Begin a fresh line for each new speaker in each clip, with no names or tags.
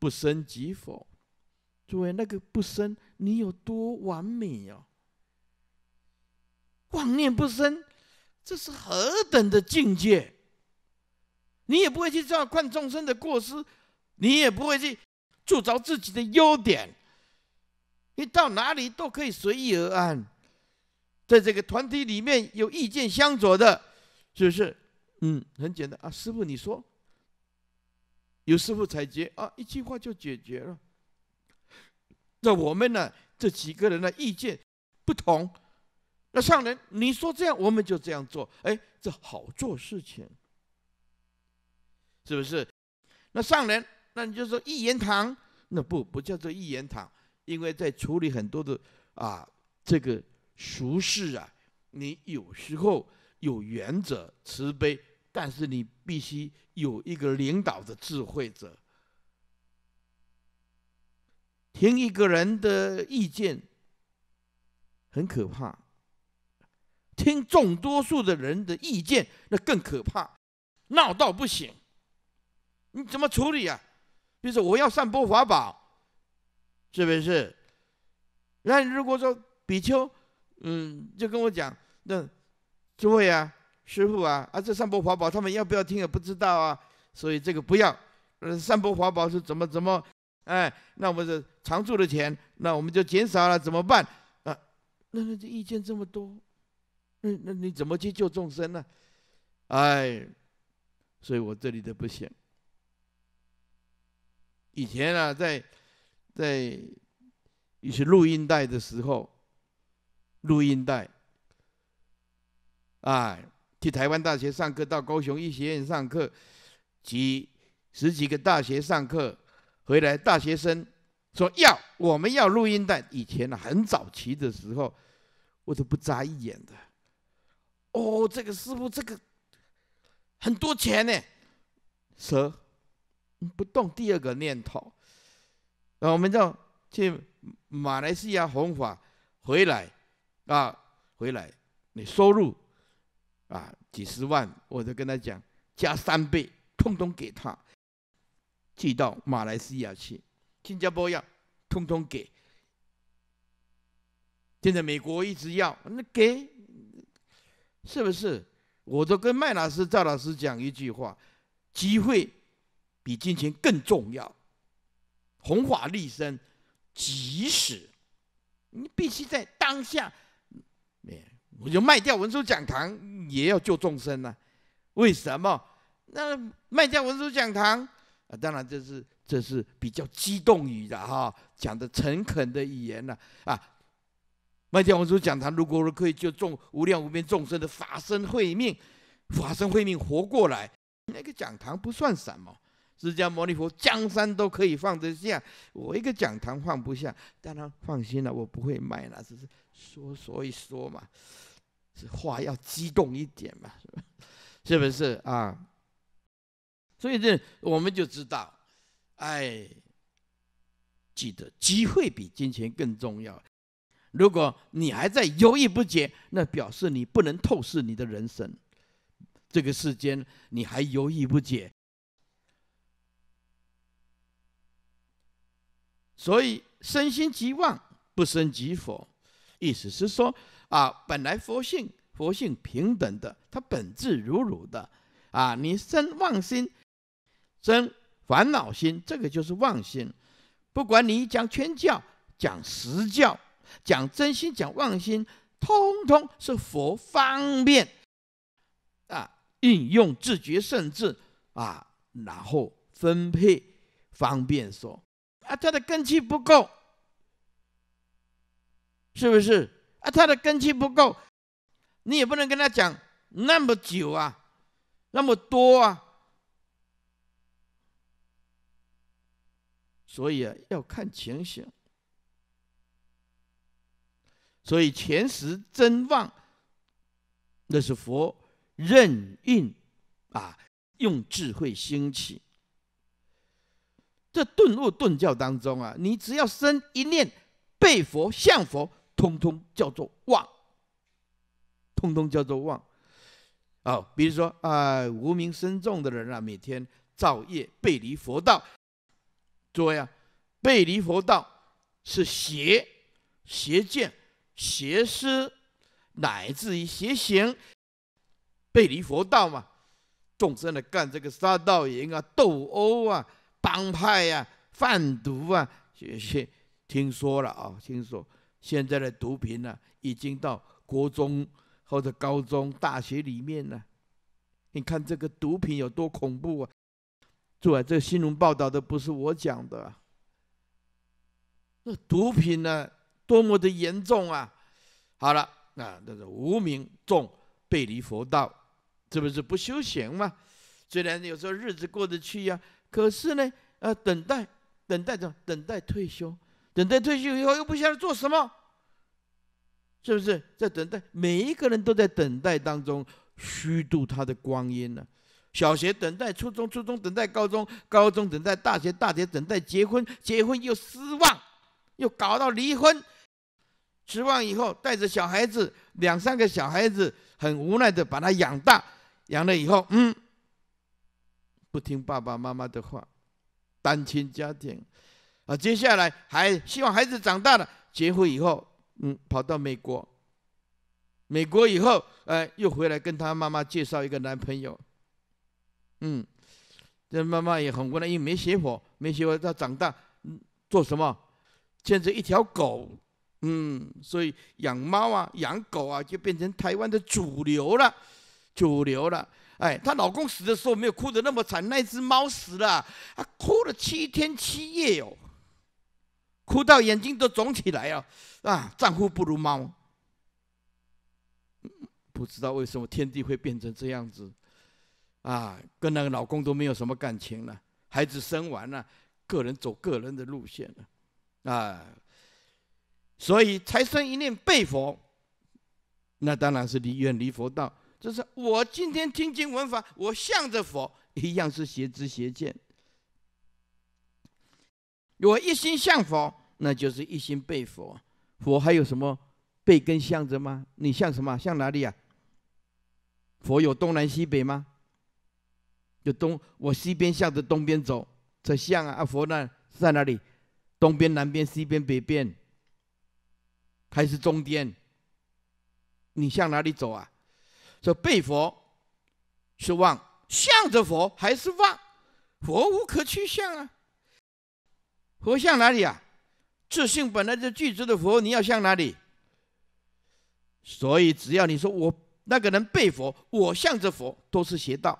不生即否，诸位，那个不生，你有多完美哦？妄念不生，这是何等的境界？你也不会去照看众生的过失，你也不会去铸造自己的优点，你到哪里都可以随意而安。在这个团体里面有意见相左的，是不是？嗯，很简单啊，师傅你说。有师傅裁决啊，一句话就解决了。那我们呢？这几个人的意见不同。那上人，你说这样，我们就这样做。哎，这好做事情，是不是？那上人，那你就说一言堂。那不不叫做一言堂，因为在处理很多的啊，这个俗事啊，你有时候有原则、慈悲。但是你必须有一个领导的智慧者，听一个人的意见很可怕，听众多数的人的意见那更可怕，闹到不行，你怎么处理啊？比如说我要散播法宝，是不是？那如果说比丘，嗯，就跟我讲，那诸位啊。师傅啊，啊，这三波法宝他们要不要听也不知道啊，所以这个不要。呃，三波法宝是怎么怎么，哎，那我们常住的钱，那我们就减少了，怎么办？啊，那那这意见这么多，那那你怎么去救众生呢？哎，所以我这里的不行。以前啊，在在一些录音带的时候，录音带，哎。去台湾大学上课，到高雄医学院上课，几十几个大学上课，回来大学生说要我们要录音带。以前呢，很早期的时候，我都不眨一眼的。哦，这个师傅这个很多钱呢，蛇不动第二个念头。那、我们就去马来西亚弘法回来啊，回来你收入。啊，几十万，我都跟他讲，加三倍，通通给他，寄到马来西亚去，新加坡要，通通给。现在美国一直要，那给，是不是？我都跟麦老师、赵老师讲一句话，机会比金钱更重要。弘法立身，即使你必须在当下。我就卖掉文殊讲堂，也要救众生啊。为什么？那卖掉文殊讲堂啊？当然这是这是比较激动语的哈，讲的诚恳的语言了啊。卖掉文殊讲堂，如果我可以救众无量无边众生的法身慧命，法身慧命活过来，那个讲堂不算什么。释迦牟尼佛江山都可以放得下，我一个讲堂放不下。当然放心了，我不会卖了，只是说所以说嘛。话要激动一点嘛，是不是啊？所以这我们就知道，哎，记得机会比金钱更重要。如果你还在犹豫不决，那表示你不能透视你的人生，这个世间你还犹豫不决。所以身心即忘，不生即否，意思是说。啊，本来佛性佛性平等的，它本质如如的。啊，你生妄心、生烦恼心，这个就是妄心。不管你讲全教、讲实教、讲真心、讲妄心，通通是佛方便啊，运用自觉，甚至啊，然后分配方便说啊，他的根基不够，是不是？啊，他的根基不够，你也不能跟他讲那么久啊，那么多啊。所以啊，要看情形。所以前时真妄，那是佛任运啊，用智慧兴起。这顿悟顿教当中啊，你只要生一念，背佛向佛。通通叫做妄，通通叫做妄，啊，比如说啊，无名深重的人啊，每天造业，背离佛道，做呀，背离佛道是邪，邪见，邪思，乃至于邪行，背离佛道嘛，众生的干这个杀道营啊，斗殴啊，帮派呀，贩毒啊，这些听说了啊，听说。现在的毒品呢，已经到国中或者高中、大学里面呢。你看这个毒品有多恐怖啊！做啊，这个新闻报道的不是我讲的。那毒品呢，多么的严重啊！好了，那那是无名众背离佛道，这不是不修行吗？虽然有时候日子过得去呀，可是呢，呃，等待、等待着、等待退休。等待退休以后又不晓得做什么？是不是在等待？每一个人都在等待当中虚度他的光阴呢？小学等待，初中，初中等待，高中，高中等待，大学，大学等待，结婚，结婚又失望，又搞到离婚，失望以后带着小孩子两三个小孩子，很无奈的把他养大，养了以后，嗯，不听爸爸妈妈的话，单亲家庭。啊，接下来还希望孩子长大了结婚以后，嗯，跑到美国，美国以后，哎，又回来跟他妈妈介绍一个男朋友，嗯，这妈妈也很无奈，因为没写火，没写火，他长大，嗯，做什么？牵着一条狗，嗯，所以养猫啊，养狗啊，就变成台湾的主流了，主流了。哎，她老公死的时候没有哭得那么惨，那只猫死了，她哭了七天七夜哟。哭到眼睛都肿起来呀！啊，丈夫不如猫，不知道为什么天地会变成这样子，啊，跟那个老公都没有什么感情了，孩子生完了，个人走个人的路线了，啊，所以财神一念背佛，那当然是离远离佛道，就是我今天听经闻法，我向着佛一样是邪知邪见，我一心向佛。那就是一心拜佛，佛还有什么背跟向着吗？你向什么？向哪里啊？佛有东南西北吗？有东我西边向着东边走，这向啊啊佛呢在哪里？东边、南边、西边、北边，还是中间？你向哪里走啊？这拜佛是望向着佛还是望佛无可去向啊？佛向哪里啊？自信本来就具足的佛，你要向哪里？所以只要你说我那个人背佛，我向着佛都是邪道，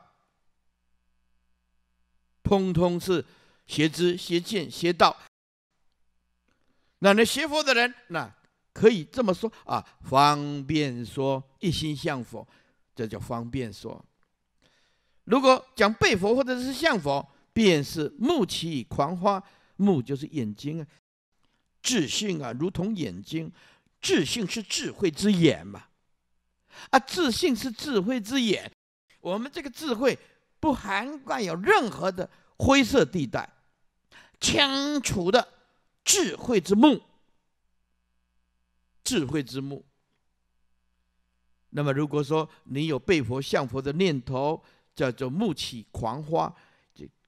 通通是邪知、邪见、邪道。那那邪佛的人，那可以这么说啊，方便说一心向佛，这叫方便说。如果讲背佛或者是向佛，便是目起狂花，目就是眼睛啊。智性啊，如同眼睛，智性是智慧之眼嘛，啊，智性是智慧之眼。我们这个智慧不涵盖有任何的灰色地带，清楚的智慧之目，智慧之目。那么，如果说你有背佛向佛的念头，叫做目起狂花，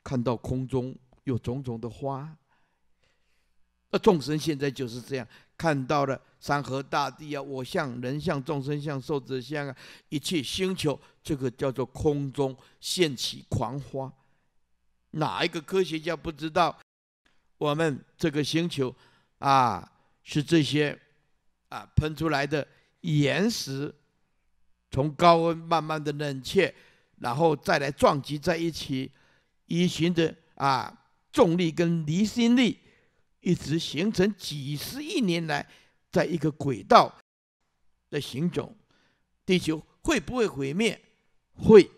看到空中有种种的花。那众生现在就是这样看到了山河大地啊，我像人像众生像、寿者像啊，一切星球，这个叫做空中现起狂花。哪一个科学家不知道？我们这个星球啊，是这些啊喷出来的岩石，从高温慢慢的冷却，然后再来撞击在一起，以寻着啊重力跟离心力。一直形成几十亿年来，在一个轨道的行走，地球会不会毁灭？会。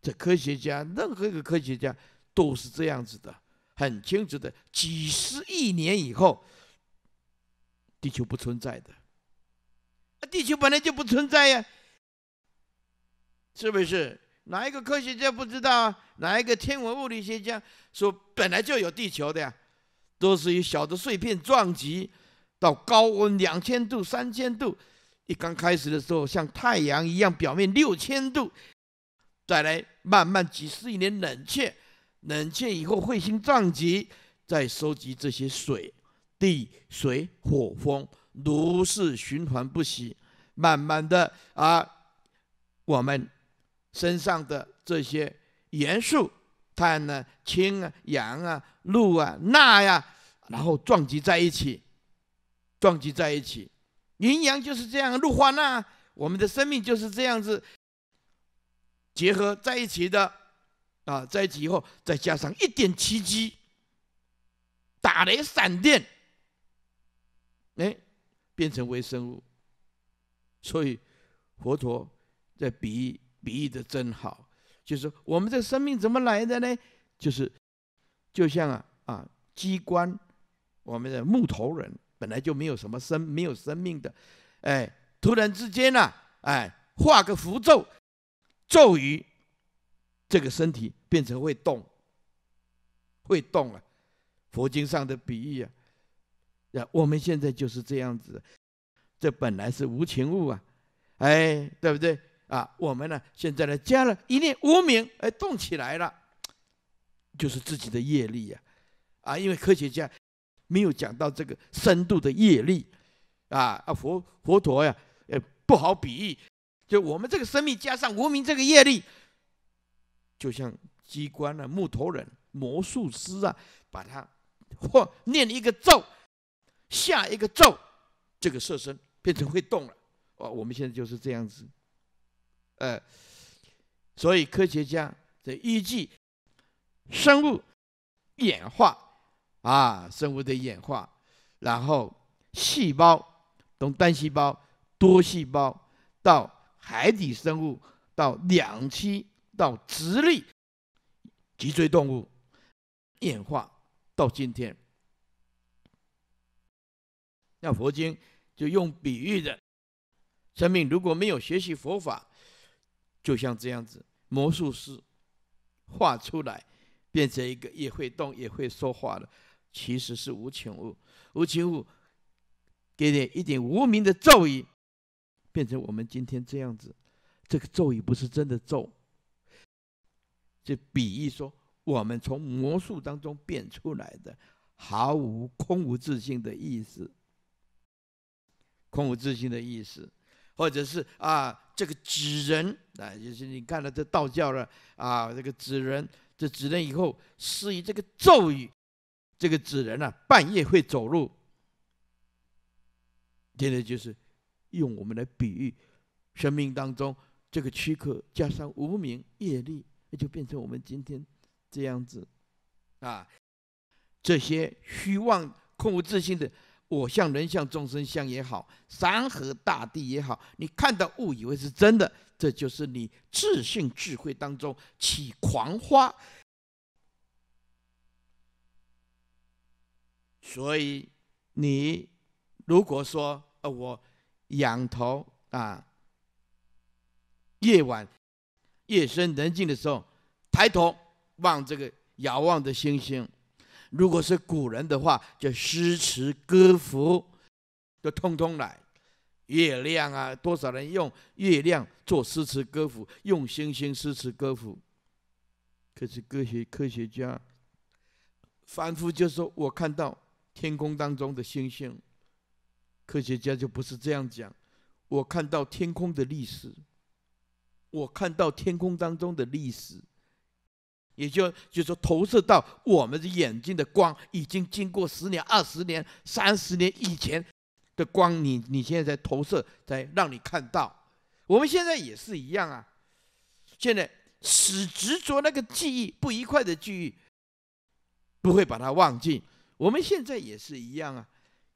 这科学家，任何一个科学家都是这样子的，很清楚的。几十亿年以后，地球不存在的。地球本来就不存在呀，是不是？哪一个科学家不知道啊？哪一个天文物理学家说本来就有地球的呀？都是由小的碎片撞击到高温两千度、三千度，一刚开始的时候像太阳一样表面六千度，再来慢慢几十亿年冷却，冷却以后彗星撞击，再收集这些水、地、水、火、风，如是循环不息，慢慢的啊，我们身上的这些元素。碳呢、氢啊、氧啊、氯啊、钠呀，然后撞击在一起，撞击在一起，阴阳就是这样，氯化钠，我们的生命就是这样子结合在一起的，啊，在一起以后，再加上一点奇迹，打雷闪电，哎，变成微生物。所以，佛陀在比喻，比喻的真好。就是我们这生命怎么来的呢？就是就像啊啊机关，我们的木头人本来就没有什么生没有生命的，哎，突然之间呢，哎，画个符咒咒语，这个身体变成会动，会动了，佛经上的比喻啊，啊，我们现在就是这样子，这本来是无情物啊，哎，对不对？啊，我们呢，现在呢，加了一念无名，哎，动起来了，就是自己的业力呀，啊，因为科学家没有讲到这个深度的业力，啊啊，佛佛陀呀，呃，不好比喻，就我们这个生命加上无名这个业力，就像机关啊、木头人、魔术师啊，把它或念一个咒，下一个咒，这个色身变成会动了，哦，我们现在就是这样子。呃，所以科学家在依据生物演化啊，生物的演化，然后细胞从单细胞、多细胞到海底生物，到两栖，到直立脊椎动物演化到今天。那佛经就用比喻的，生命如果没有学习佛法。就像这样子，魔术师画出来变成一个也会动、也会说话的，其实是无情物。无情物给点一点无名的咒语，变成我们今天这样子。这个咒语不是真的咒，就比喻说我们从魔术当中变出来的，毫无空无自性的意思，空无自性的意思，或者是啊。这个纸人啊，就是你看到这道教了啊，这个纸人，这纸人以后施以这个咒语，这个纸人啊，半夜会走路。现在就是，用我们来比喻，生命当中这个躯壳加上无名业力，那就变成我们今天这样子啊，这些虚妄、空无自性的。我像人像众生相也好，山河大地也好，你看到误以为是真的，这就是你自信智慧当中起狂花。所以，你如果说，呃，我仰头啊，夜晚夜深人静的时候，抬头望这个遥望的星星。如果是古人的话，就诗词歌赋都通通来。月亮啊，多少人用月亮做诗词歌赋，用星星诗词歌赋。可是科学科学家反复就说：“我看到天空当中的星星。”科学家就不是这样讲：“我看到天空的历史，我看到天空当中的历史。”也就就说投射到我们的眼睛的光，已经经过十年、二十年、三十年以前的光，你你现在投射在让你看到。我们现在也是一样啊，现在使执着那个记忆，不愉快的记忆，不会把它忘记。我们现在也是一样啊，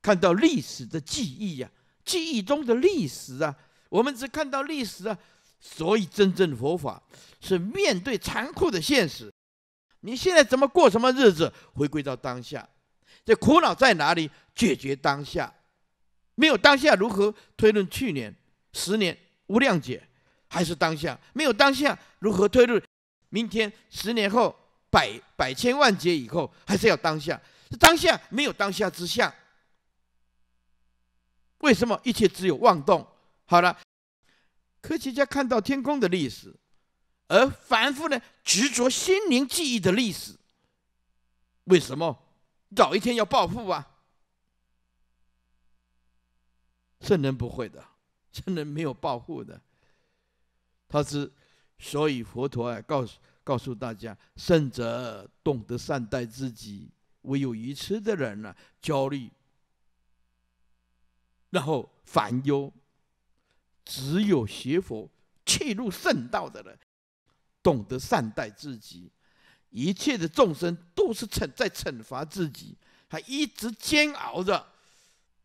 看到历史的记忆呀，记忆中的历史啊，我们只看到历史啊。所以，真正的佛法是面对残酷的现实。你现在怎么过什么日子？回归到当下，这苦恼在哪里？解决当下。没有当下，如何推论去年、十年？无量劫还是当下？没有当下，如何推论明天、十年后、百百千万劫以后？还是要当下。当下没有当下之下，为什么一切只有妄动？好了。科学家看到天空的历史，而凡夫呢执着心灵记忆的历史。为什么？早一天要暴富啊！圣人不会的，圣人没有暴富的。他是，所以佛陀啊告诉告诉大家，圣者懂得善待自己，唯有愚痴的人呢焦虑，然后烦忧。只有学佛、切入圣道的人，懂得善待自己，一切的众生都是惩在惩罚自己，还一直煎熬着，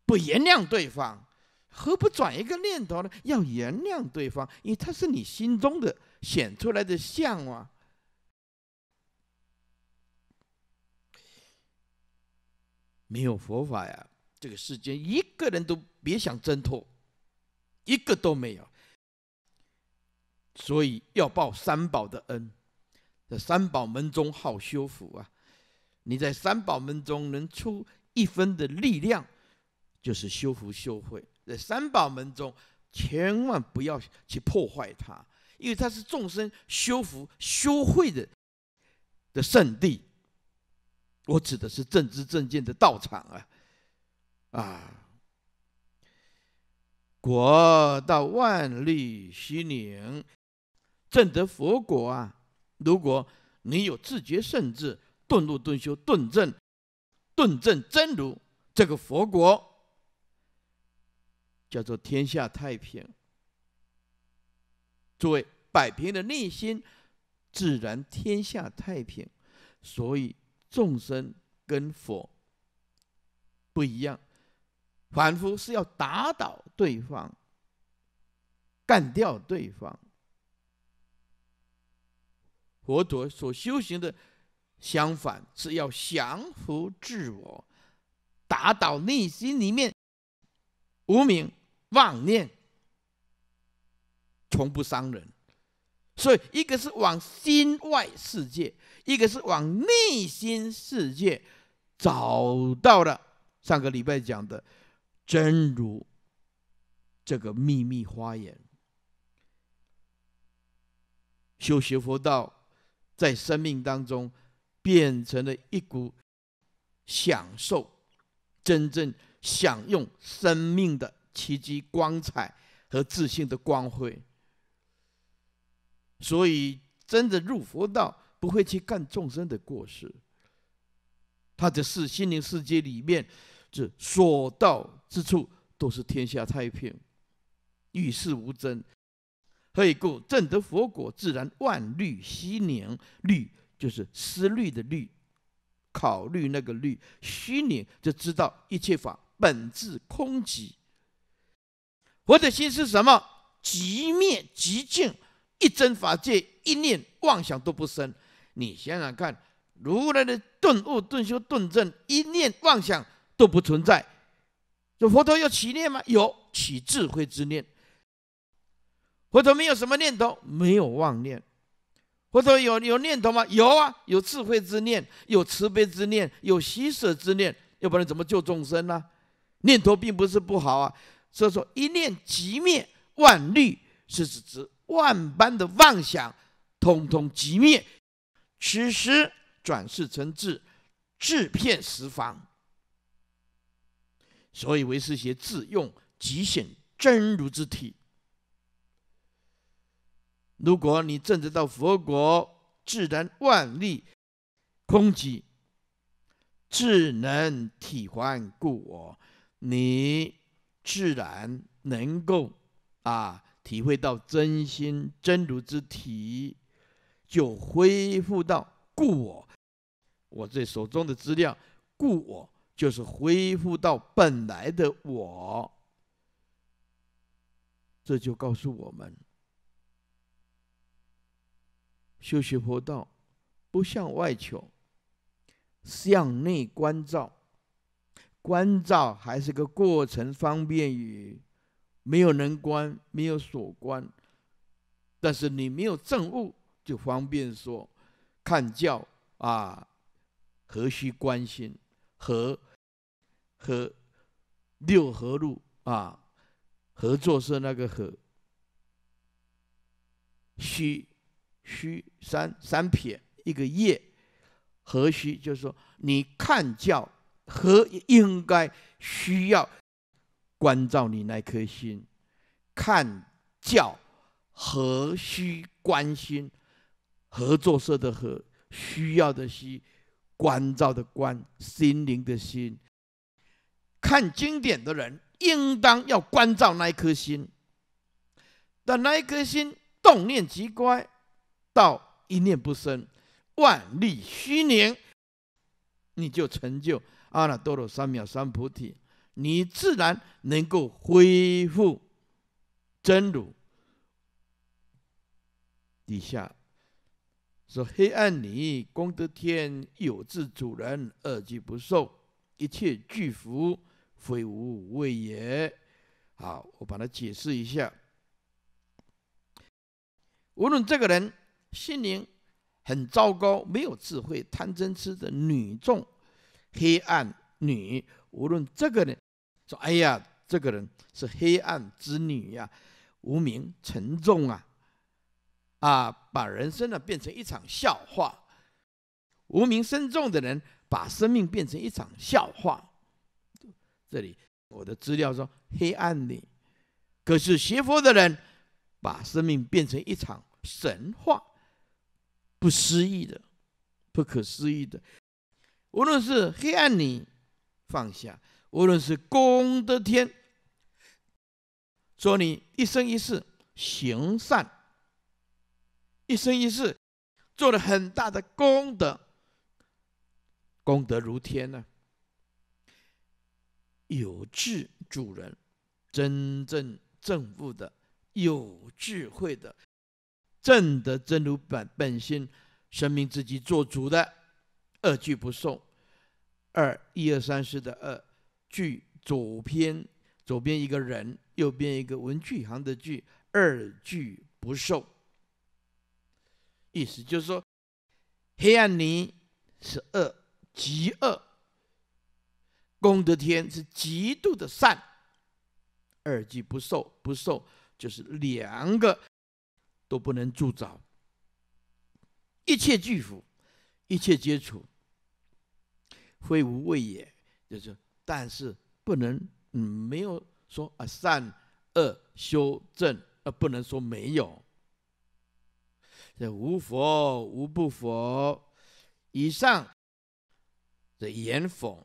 不原谅对方，何不转一个念头呢？要原谅对方，因为他是你心中的显出来的相啊！没有佛法呀，这个世间一个人都别想挣脱。一个都没有，所以要报三宝的恩。这三宝门中好修福啊！你在三宝门中能出一分的力量，就是修福修慧。在三宝门中，千万不要去破坏它，因为它是众生修福修慧的的圣地。我指的是正知正见的道场啊，啊！国到万历、西宁、正德佛国啊！如果你有自觉、圣智、顿悟、顿修、顿证、顿证真如，这个佛国叫做天下太平。诸位，摆平的内心，自然天下太平。所以众生跟佛不一样。仿佛是要打倒对方、干掉对方，佛陀所修行的相反是要降服自我，打倒内心里面无名妄念，从不伤人。所以，一个是往心外世界，一个是往内心世界。找到了上个礼拜讲的。真如这个秘密花园，修学佛道，在生命当中变成了一股享受，真正享用生命的奇迹光彩和自信的光辉。所以，真的入佛道，不会去干众生的过失。他只是心灵世界里面，这所到之处都是天下太平，与世无争，何以故？正得佛果，自然万虑悉宁。虑就是思虑的虑，考虑那个虑；虚宁就知道一切法本质空寂。佛的心是什么？极灭极净，一真法界，一念妄想都不生。你想想看，如来的顿悟、顿修、顿证，一念妄想都不存在。这佛陀有起念吗？有起智慧之念。佛陀没有什么念头？没有妄念。佛陀有有念头吗？有啊，有智慧之念，有慈悲之念，有喜舍之念，要不然怎么救众生呢？念头并不是不好啊。所以说，一念即灭万虑，是指指万般的妄想，通通即灭，此时转世成智，智遍十方。所以为师些自用即显真如之体。如果你正得到佛国，自然万力空寂，自能体还故我。你自然能够啊体会到真心真如之体，就恢复到故我，我这手中的资料，故我。就是恢复到本来的我，这就告诉我们：修学佛道，不向外求，向内关照。关照还是个过程，方便于没有能关，没有所关。但是你没有证悟，就方便说，看教啊，何须关心？和，和，六合路啊，合作社那个和虚虚三三撇一个叶，何虚就是说，你看教和应该需要关照你那颗心，看教何需关心合作社的和需要的需。关照的关，心灵的心，看经典的人，应当要关照那一颗心。但那一颗心动念即乖，到一念不生，万历虚年，你就成就阿耨多罗三藐三菩提，你自然能够恢复真如。底下。说黑暗里功德天有自主人二疾不受一切具福非无畏也。好，我把它解释一下。无论这个人心灵很糟糕，没有智慧，贪嗔痴的女众，黑暗女。无论这个人，说哎呀，这个人是黑暗之女呀，无名沉重啊。啊，把人生呢变成一场笑话，无名深重的人把生命变成一场笑话。这里我的资料说黑暗里，可是学佛的人把生命变成一场神话，不思议的，不可思议的。无论是黑暗里放下，无论是功德天，说你一生一世行善。一生一世做了很大的功德，功德如天呢。有智主人，真正正悟的，有智慧的，正的真如本本心，生命自己做主的。二句不送，二一二三四的二句，左篇，左边一个人，右边一个文具行的句，二句不送。意思就是说，黑暗泥是恶，极恶；功德天是极度的善，二俱不受，不受就是两个都不能铸造。一切具足，一切皆处，非无畏也。就是，但是不能，没有说啊善恶修正，而不能说没有。这无佛无不佛，以上这言讽，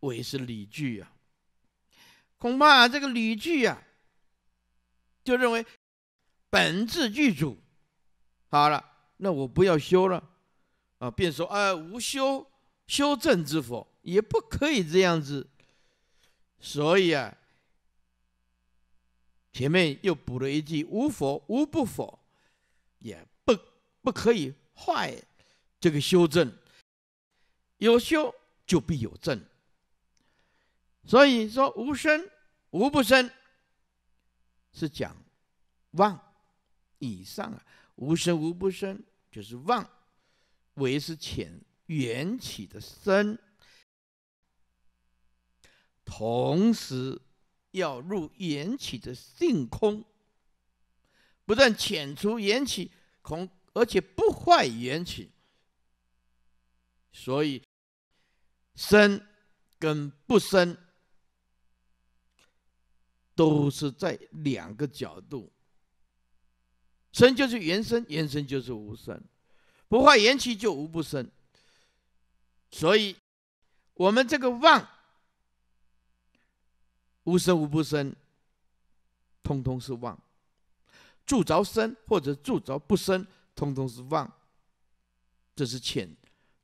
为是理据啊。恐怕这个理据啊，就认为本质具足，好了，那我不要修了啊，便说啊无修修正之佛也不可以这样子。所以啊，前面又补了一句无佛无不佛。也不不可以坏这个修正，有修就必有正，所以说无生无不生，是讲妄以上啊，无生无不生就是妄，为是浅缘起的生，同时要入缘起的性空。不但遣除缘起，恐而且不坏缘起。所以生跟不生都是在两个角度。生就是原生，原生就是无生；不坏缘起就无不生。所以，我们这个妄，无生无不生，通通是妄。住着生或者住着不生，通通是妄。这是遣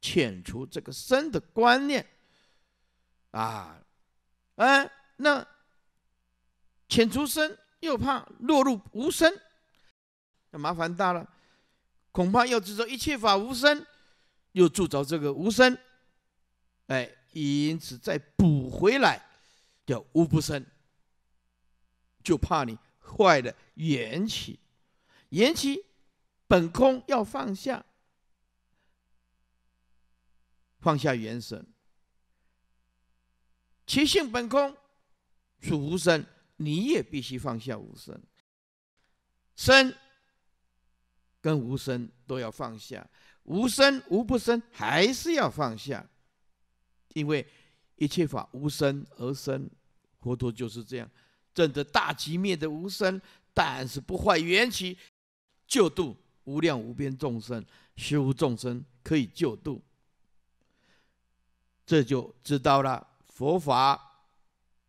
遣除这个生的观念，啊，嗯，那遣除生又怕落入无生，那麻烦大了，恐怕要知道一切法无生，又铸着这个无生，哎，因此再补回来叫无不生，就怕你。坏的缘起，缘起本空要放下，放下缘生，其性本空，处无生，你也必须放下无生，生跟无生都要放下，无生无不生还是要放下，因为一切法无生而生，佛陀就是这样。正得大寂灭的无生，但是不坏缘起，救度无量无边众生，虚无众生可以救度，这就知道了佛法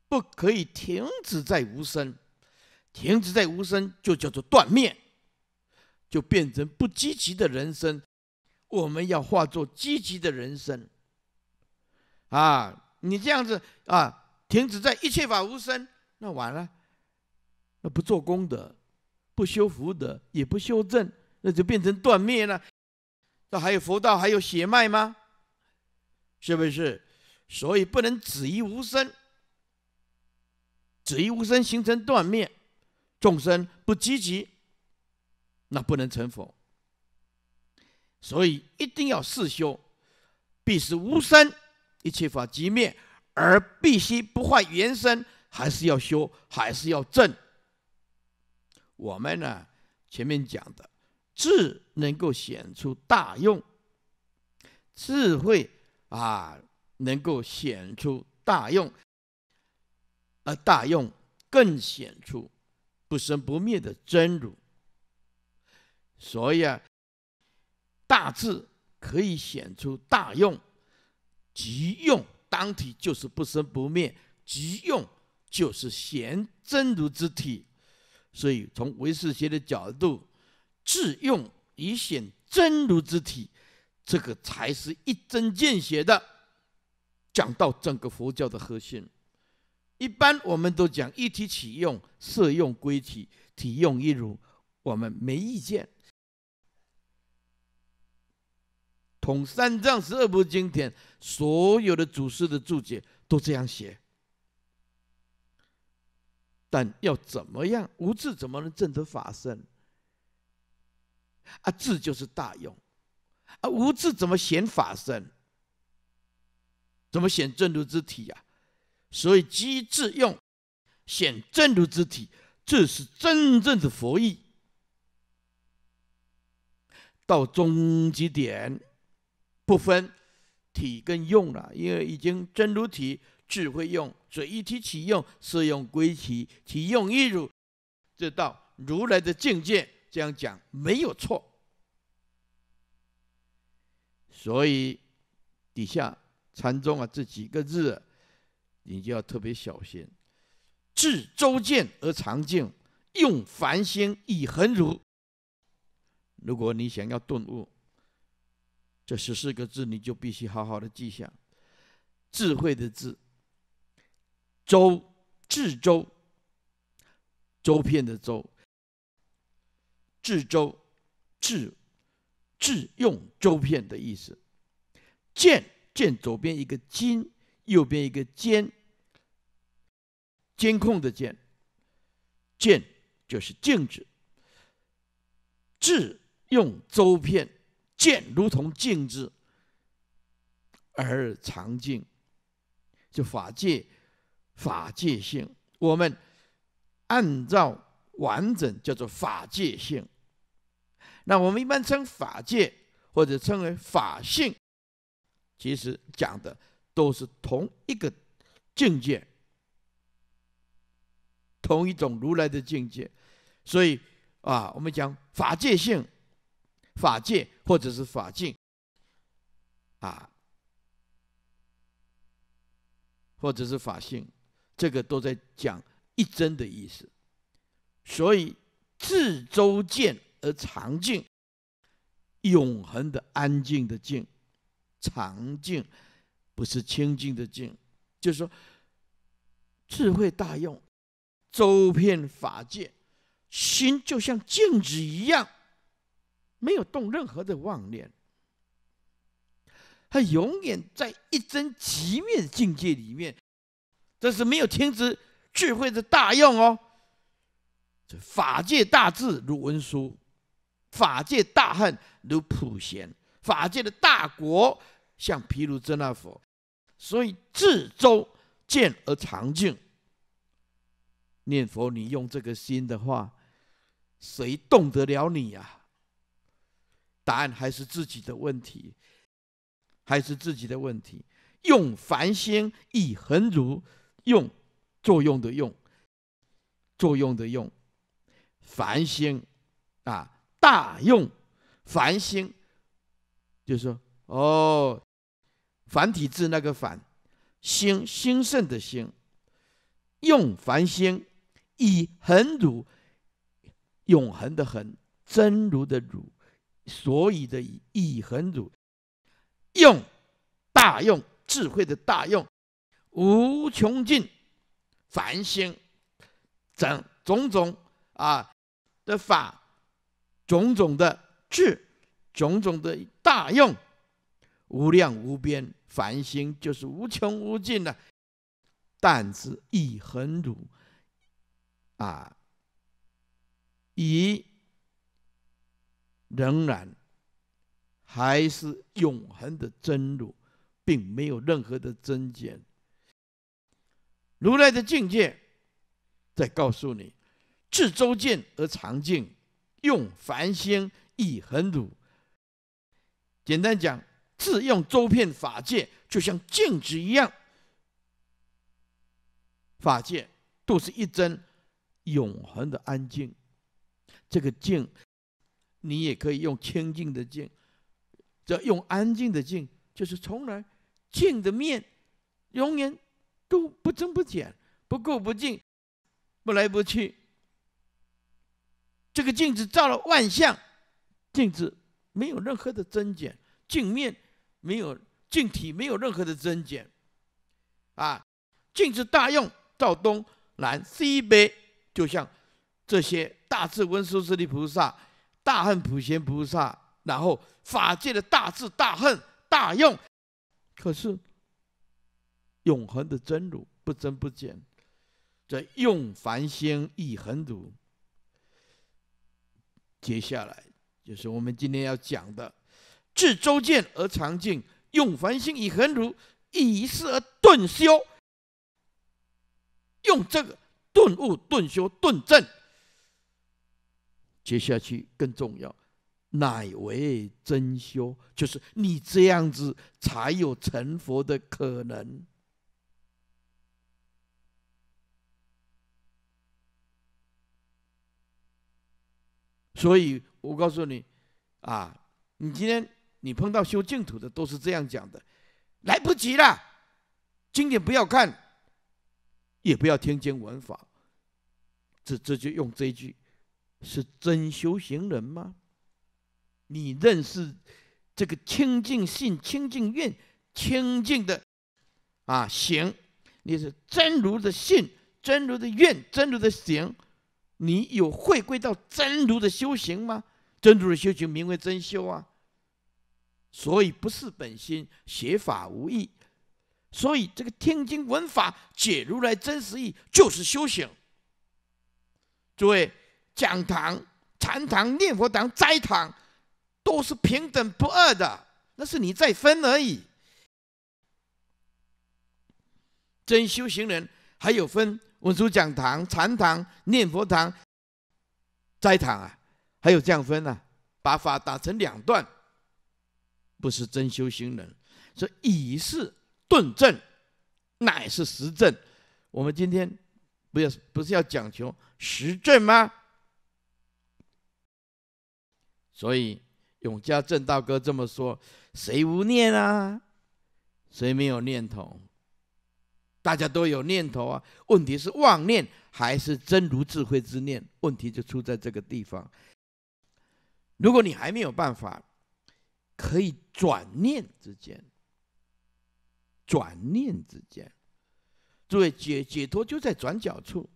不可以停止在无声，停止在无声就叫做断灭，就变成不积极的人生。我们要化作积极的人生。啊，你这样子啊，停止在一切法无声，那完了，那不做功德，不修福德，也不修正，那就变成断灭了。那还有佛道，还有血脉吗？是不是？所以不能止于无声，止于无声形成断灭，众生不积极，那不能成佛。所以一定要四修，必是无生，一切法即灭，而必须不坏原生。还是要修，还是要正。我们呢，前面讲的智能够显出大用，智慧啊能够显出大用，而大用更显出不生不灭的真如。所以啊，大智可以显出大用，即用当体就是不生不灭，即用。就是显真如之体，所以从唯识学的角度，智用以显真如之体，这个才是一针见血的讲到整个佛教的核心。一般我们都讲一体起用，色用归体，体用一如，我们没意见。统三藏十二部经典，所有的祖师的注解都这样写。但要怎么样？无智怎么能证得法身？啊，智就是大用，啊，无智怎么显法身？怎么显真如之体呀？所以机智用显真如之体，这是真正的佛意。到终极点，不分体跟用了，因为已经真如体。智慧用，嘴一提启用是用归其启用一如，这道如来的境界。这样讲没有错。所以底下禅宗啊这几个字，你就要特别小心。智周见而常见，用凡心以恒如。如果你想要顿悟，这十四个字你就必须好好的记下。智慧的智。周治周，周片的周，治周治治用周片的意思。见见左边一个金，右边一个监。监控的监。监就是镜子。治用周片，监如同镜子，而常镜就法界。法界性，我们按照完整叫做法界性。那我们一般称法界或者称为法性，其实讲的都是同一个境界，同一种如来的境界。所以啊，我们讲法界性、法界或者是法境啊，或者是法性。这个都在讲一真”的意思，所以智周见而常静，永恒的安静的静，常静不是清净的静，就是说智慧大用，周遍法界，心就像镜子一样，没有动任何的妄念，他永远在一真即灭的境界里面。这是没有停止智慧的大用哦。法界大智如文殊，法界大恨如普贤，法界的大国像毗卢遮那佛，所以智周见而常净。念佛，你用这个心的话，谁动得了你呀？答案还是自己的问题，还是自己的问题。用凡心以恒如。用作用的用，作用的用，繁星啊，大用繁星，就说哦，繁体字那个繁星兴盛的兴，用繁星以恒如永恒的恒，真如的如，所以的以恒如用大用智慧的大用。无穷尽，繁星，等种种啊的法，种种的智，种种的大用，无量无边，繁星就是无穷无尽的，但是一恒如，啊，以仍然还是永恒的真如，并没有任何的增减。如来的境界，在告诉你：至周见而常静，用凡心以恒汝。简单讲，自用周遍法界，就像镜子一样，法界都是一真永恒的安静。这个静，你也可以用清净的静，这用安静的静，就是从来静的面，永远。都不增不减，不垢不净，不来不去。这个镜子照了万象，镜子没有任何的增减，镜面没有，镜体没有任何的增减。啊，镜子大用照东南西北，就像这些大智文殊利菩萨、大恨普贤菩萨，然后法界的大智大恨大用，可是。永恒的真如不增不减，这用凡心以恒如。接下来就是我们今天要讲的，至周见而常见，用凡心以恒如，以事而顿修，用这个顿悟顿修顿证，接下去更重要，乃为真修，就是你这样子才有成佛的可能。所以，我告诉你，啊，你今天你碰到修净土的都是这样讲的，来不及了，经典不要看，也不要听经闻法，这这就用这一句，是真修行人吗？你认识这个清净信、清净愿、清净的啊行，你是真如的信、真如的愿、真如的行。你有回归到真如的修行吗？真如的修行名为真修啊，所以不是本心，学法无益。所以这个听经闻法解如来真实意，就是修行。诸位讲堂、禅堂、念佛堂、斋堂，都是平等不二的，那是你在分而已。真修行人还有分。文殊讲堂、禅堂、念佛堂、斋堂啊，还有这样分呢，把法打成两段，不是真修行人，所以以是顿证，乃是实证。我们今天不要不是要讲求实证吗？所以永嘉正道哥这么说，谁无念啊？谁没有念头？大家都有念头啊，问题是妄念还是真如智慧之念？问题就出在这个地方。如果你还没有办法，可以转念之间，转念之间，诸位解解脱就在转角处，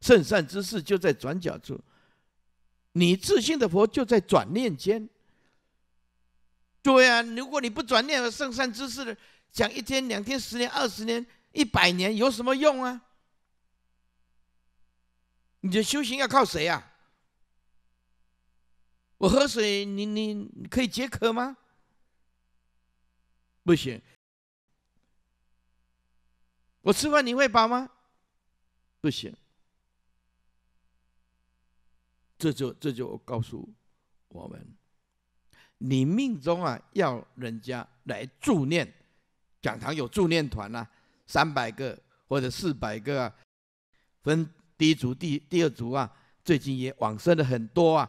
圣善之事就在转角处，你自信的佛就在转念间。对呀，如果你不转念，圣善之事的。讲一天、两天、十年、二十年、一百年有什么用啊？你的修行要靠谁呀？我喝水，你你可以解渴吗？不行。我吃饭，你会饱吗？不行。这就这就告诉，我们，你命中啊要人家来助念。讲堂有助念团呐，三百个或者四百个，分第一组、第第二组啊。最近也往生了很多啊，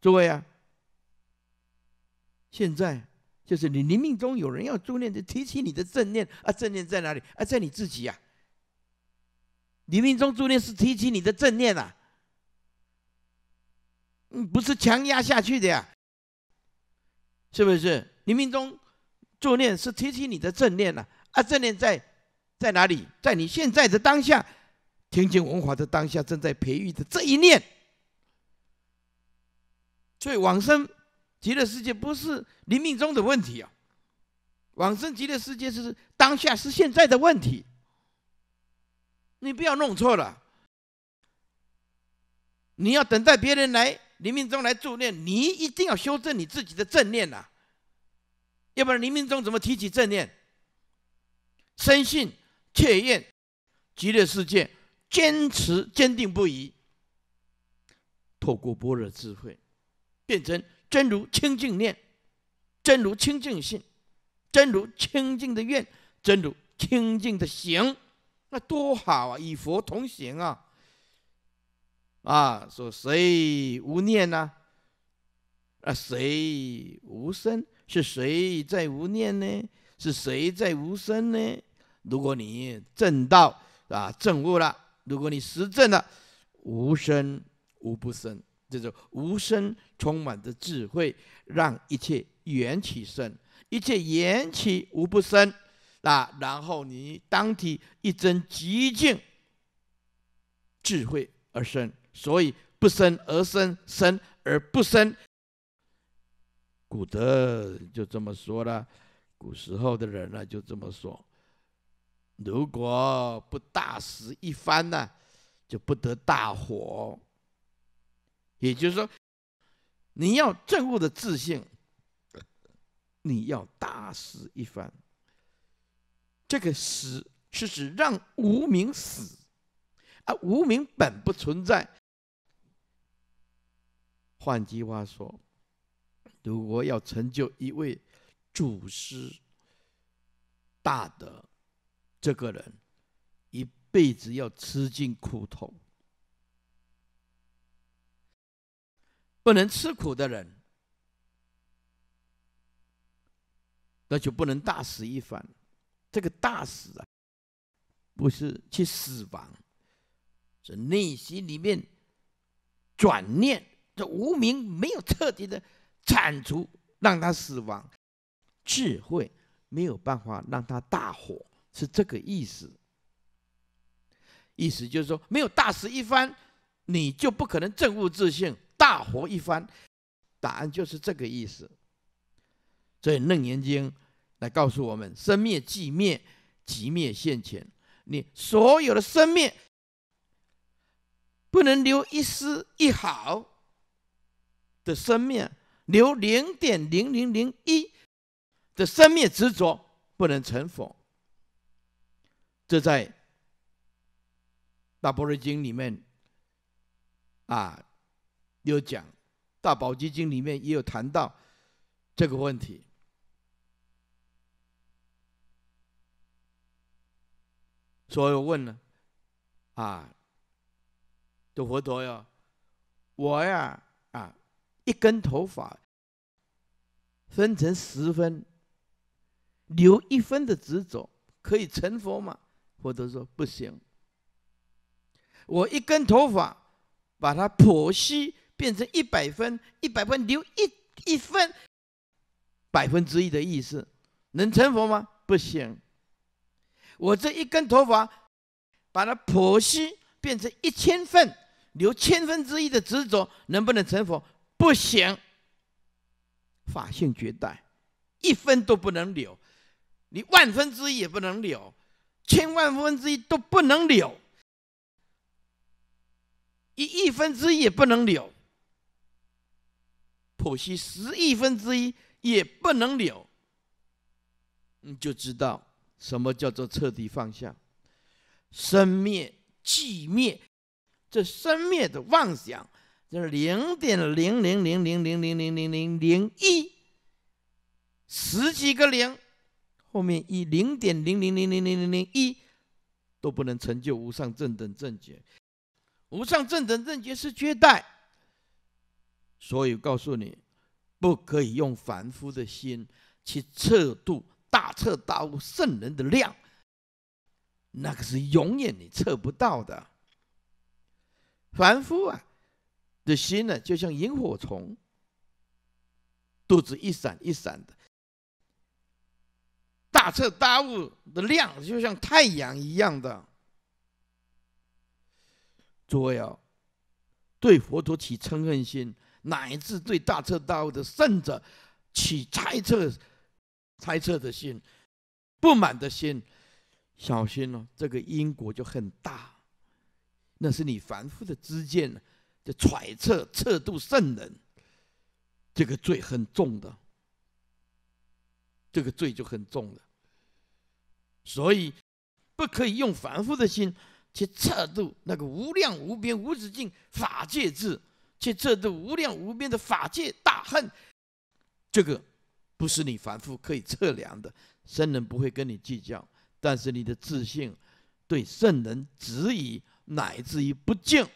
诸位啊。现在就是你临命中有人要助念，就提起你的正念啊，正念在哪里？啊，在你自己呀。临命中助念是提起你的正念呐，嗯，不是强压下去的呀，是不是？临命中作念是提起你的正念了啊！正念在在哪里？在你现在的当下，听经文化的当下，正在培育的这一念。所以往生极乐世界不是临命中的问题啊，往生极乐世界是当下，是现在的问题。你不要弄错了，你要等待别人来临命中来助念，你一定要修正你自己的正念呐。要不然，冥明中怎么提起正念？深信、切愿、极乐世界，坚持坚定不移，透过般若智慧，变成真如清净念，真如清净性，真如清净的愿，真如清净的行，那多好啊！与佛同行啊！啊，说谁无念呢？啊，谁无声？是谁在无念呢？是谁在无声呢？如果你正道啊，正悟了；如果你实证了，无声无不生，这种无声充满着智慧，让一切缘起生，一切缘起无不生。那然后你当体一真极静智慧而生，所以不生而生，生而不生。古德就这么说了，古时候的人呢就这么说：，如果不大死一番呢，就不得大火。也就是说，你要证悟的自信，你要大死一番。这个“死”是指让无名死，而无名本不存在。换句话说。如果要成就一位祖师，大德，这个人，一辈子要吃尽苦头，不能吃苦的人，那就不能大死一番。这个大死啊，不是去死亡，是内心里面转念，这无名没有彻底的。铲除，让他死亡；智慧没有办法让他大火，是这个意思。意思就是说，没有大事一番，你就不可能正悟自信，大火一番。答案就是这个意思。所以楞严经来告诉我们：生灭即灭，即灭现前。你所有的生灭，不能留一丝一毫的生灭。留零点零零零一的生命执着，不能成佛。这在《大般若经》里面，啊，有讲，《大宝积经》里面也有谈到这个问题。所以问了，啊，都佛陀呀，我呀，啊，一根头发。分成十分，留一分的执着可以成佛吗？或者说不行。我一根头发，把它剖析变成一百分，一百分留一一分，百分之一的意思，能成佛吗？不行。我这一根头发，把它剖析变成一千份，留千分之一的执着，能不能成佛？不行。法性绝代，一分都不能留，你万分之一也不能留，千万分之一都不能留，一亿分之一也不能留，普析十亿分之一也不能留，你就知道什么叫做彻底放下，生灭寂灭，这生灭的妄想。就是零点零零零零零零零零零一，十几个零后面一零点零零零零零零零一都不能成就无上正等正觉。无上正等正觉是绝代，所以告诉你，不可以用凡夫的心去测度大彻大悟圣人的量，那个是永远你测不到的。凡夫啊！的心呢，就像萤火虫，肚子一闪一闪的；大彻大悟的亮，就像太阳一样的。诸位哦，对佛陀起嗔恨心，乃至对大彻大悟的圣者起猜测、猜测的心、不满的心，小心哦，这个因果就很大，那是你凡夫的知见了。就揣测测度圣人，这个罪很重的，这个罪就很重的。所以不可以用凡夫的心去测度那个无量无边无止境法界智，去测度无量无边的法界大恨，这个不是你凡夫可以测量的。圣人不会跟你计较，但是你的自信对圣人质疑，乃至于不敬。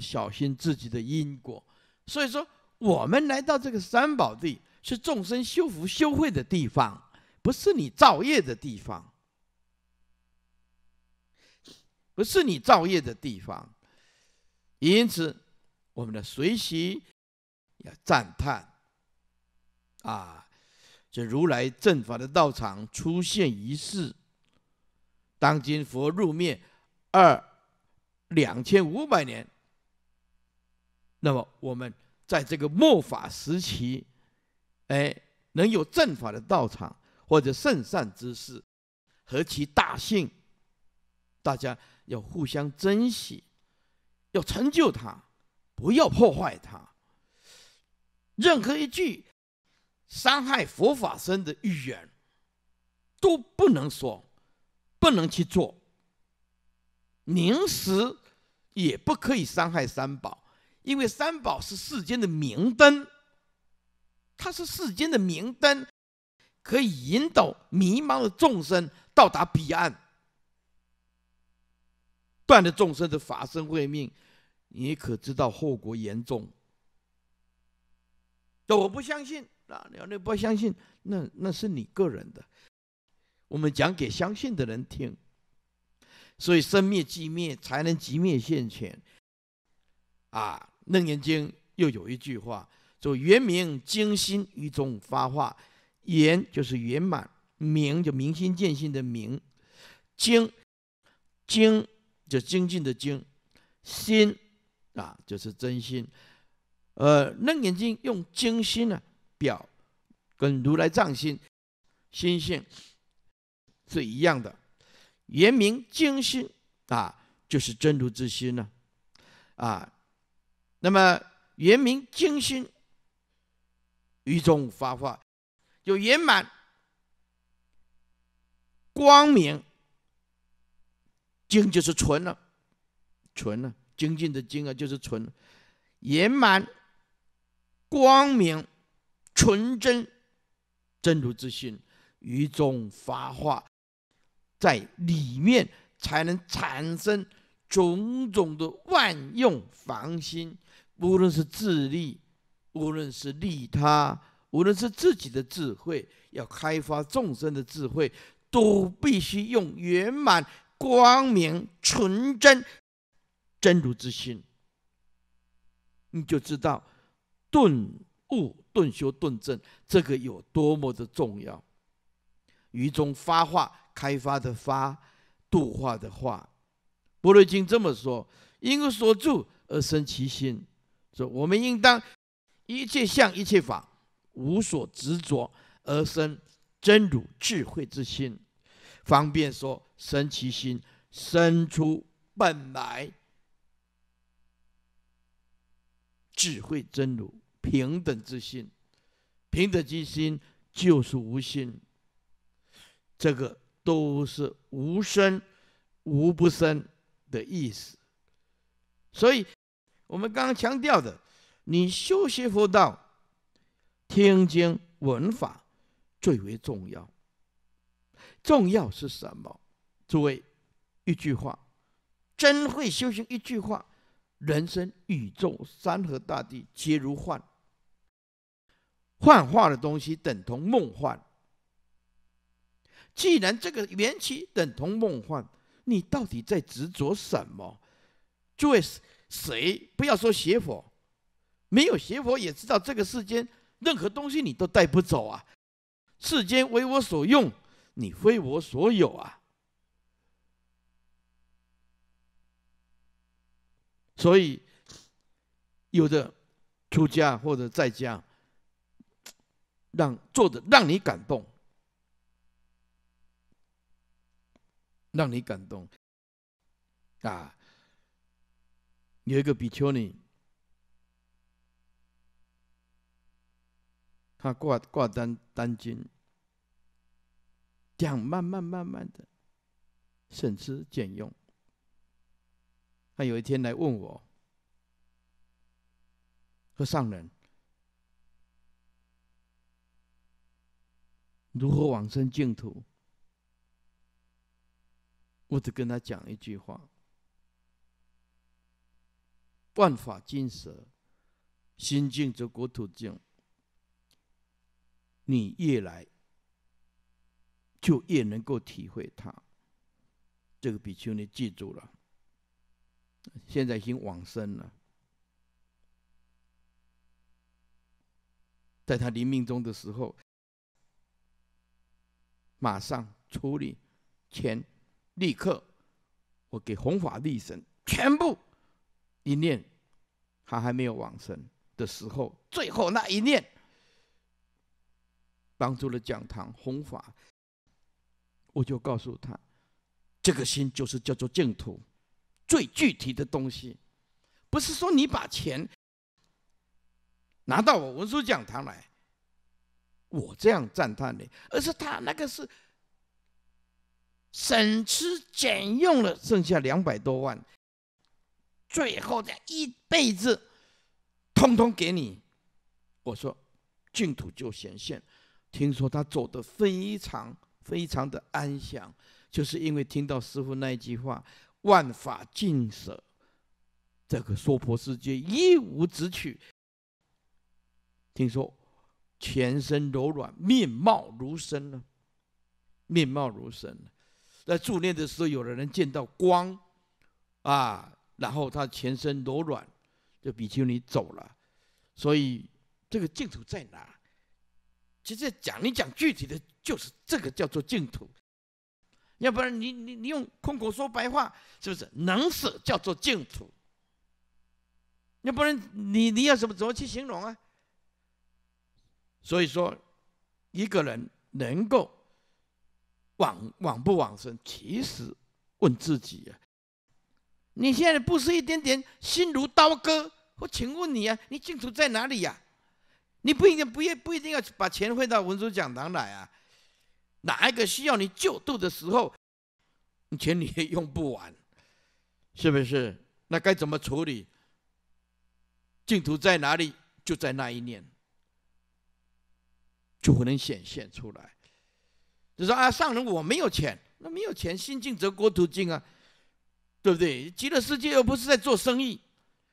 小心自己的因果，所以说我们来到这个三宝地，是众生修福修慧的地方，不是你造业的地方，不是你造业的地方。因此，我们的随喜要赞叹，啊，这如来正法的道场出现一世，当今佛入灭二两千五百年。那么我们在这个末法时期，哎，能有正法的道场或者圣善之事，何其大幸！大家要互相珍惜，要成就它，不要破坏它。任何一句伤害佛法身的语言都不能说，不能去做。宁时也不可以伤害三宝。因为三宝是世间的明灯，它是世间的明灯，可以引导迷茫的众生到达彼岸。断了众生的法身慧命，你可知道后果严重？但我不相信啊！你你不相信，那那是你个人的。我们讲给相信的人听。所以生灭即灭，才能即灭现前。啊！楞严经又有一句话，就圆明精心于中发化，圆就是圆满，明就明心见性的明，精，精就精进的精，心啊就是真心，呃，楞严经用精心呢表，跟如来藏心心性是一样的，圆明精心啊就是真如之心呢，啊。那么，圆明精心于中发化，就圆满、光明、精就是纯了，纯了，精进的精啊，就是纯，圆满、光明、纯真、真如之心于中发化，在里面才能产生种种的万用凡心。无论是自利，无论是利他，无论是自己的智慧，要开发众生的智慧，都必须用圆满、光明、纯真、真如之心。你就知道顿悟、顿修、顿证这个有多么的重要。于中发化，开发的发，度化的化。般若经这么说：因所住而生其心。说我们应当一切向一切法，无所执着而生真如智慧之心，方便说生其心，生出本来智慧真如平等之心，平等之心就是无心，这个都是无生无不生的意思，所以。我们刚刚强调的，你修习佛道，听经闻法最为重要。重要是什么？诸位，一句话，真会修行一句话，人生、宇宙、山河大地皆如幻，幻化的东西等同梦幻。既然这个缘起等同梦幻，你到底在执着什么？诸位。谁不要说邪佛，没有邪佛也知道这个世间任何东西你都带不走啊，世间为我所用，你非我所有啊。所以有的出家或者在家，让做的让你感动，让你感动啊。有一个比丘尼，他挂挂单单金，这样慢慢慢慢的省吃俭用。他有一天来问我：“和尚人如何往生净土？”我只跟他讲一句话。万法精舍，心静则国土静。你越来，就越能够体会它。这个比丘，尼记住了。现在已经往生了，在他临命中的时候，马上处理，前立刻，我给弘法力神全部。一念，他还没有往生的时候，最后那一念帮助了讲堂弘法。我就告诉他，这个心就是叫做净土，最具体的东西，不是说你把钱拿到我文殊讲堂来，我这样赞叹你，而是他那个是省吃俭用了，剩下两百多万。最后的一辈子，通通给你。我说，净土就显现。听说他走得非常非常的安详，就是因为听到师父那一句话：万法尽舍，这个娑婆世界一无执取。听说，全身柔软，面貌如生呢，面貌如生在助念的时候，有的人见到光，啊。然后他全身柔软，就比丘尼走了。所以这个净土在哪？其实讲一讲具体的，就是这个叫做净土。要不然你你你用空口说白话，是不是能舍叫做净土？要不然你你要怎么怎么去形容啊？所以说，一个人能够往往不往生，其实问自己呀。你现在不是一点点心如刀割？我请问你啊，你净土在哪里呀？你不一定不不一定要把钱汇到文殊讲堂来啊，哪一个需要你救度的时候，钱你也用不完，是不是？那该怎么处理？净土在哪里？就在那一念，就能显现出来。就说啊，上人我没有钱，那没有钱心净则国土净啊。对不对？极乐世界又不是在做生意，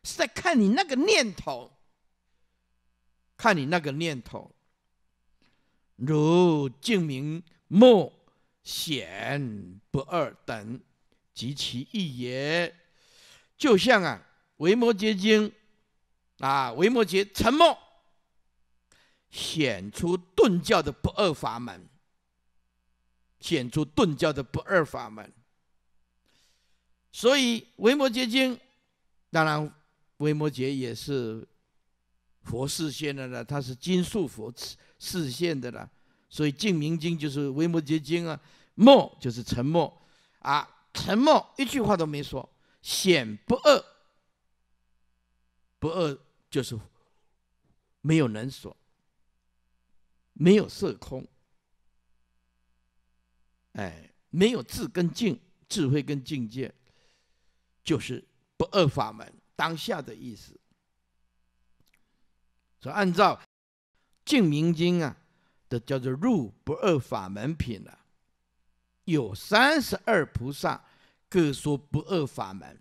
是在看你那个念头，看你那个念头，如净明、默显不二等，及其意也。就像啊，《维摩诘经》啊，《维摩诘沉默》，显出顿教的不二法门，显出顿教的不二法门。所以《维摩诘经》，当然，《维摩诘》也是佛示现的了，它是金树佛示现的了。所以《净明经》就是《维摩诘经》啊，默就是沉默啊，沉默一句话都没说，显不恶，不恶就是没有能所，没有色空，哎，没有智跟境，智慧跟境界。就是不二法门当下的意思。所以按照《净明经》啊的叫做《入不二法门品》啊，有三十二菩萨各说不二法门。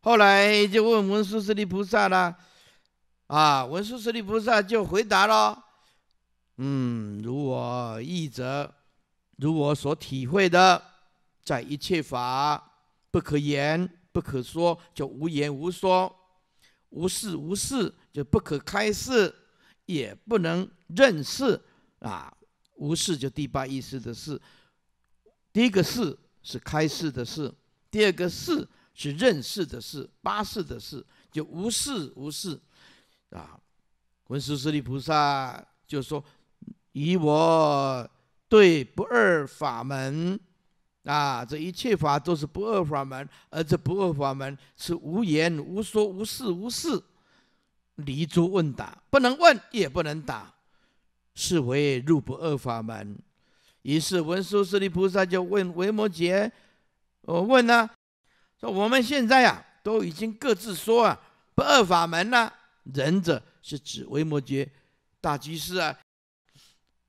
后来就问文殊师利菩萨啦，啊，文殊师利菩萨就回答了：嗯，如我意者，如我所体会的，在一切法。不可言，不可说，就无言无说，无事无事，就不可开示，也不能认识啊。无事就第八意识的事，第一个事是开示的事，第二个事是认识的事，八事的事就无事无事啊。文殊师利菩萨就说：“以我对不二法门。”啊，这一切法都是不二法门，而这不二法门是无言、无说、无事、无事，离诸问答，不能问也不能答，是为入不二法门。于是文殊师利菩萨就问维摩诘：“我问呢，说我们现在啊都已经各自说啊不二法门了，忍者是指维摩诘大居士啊，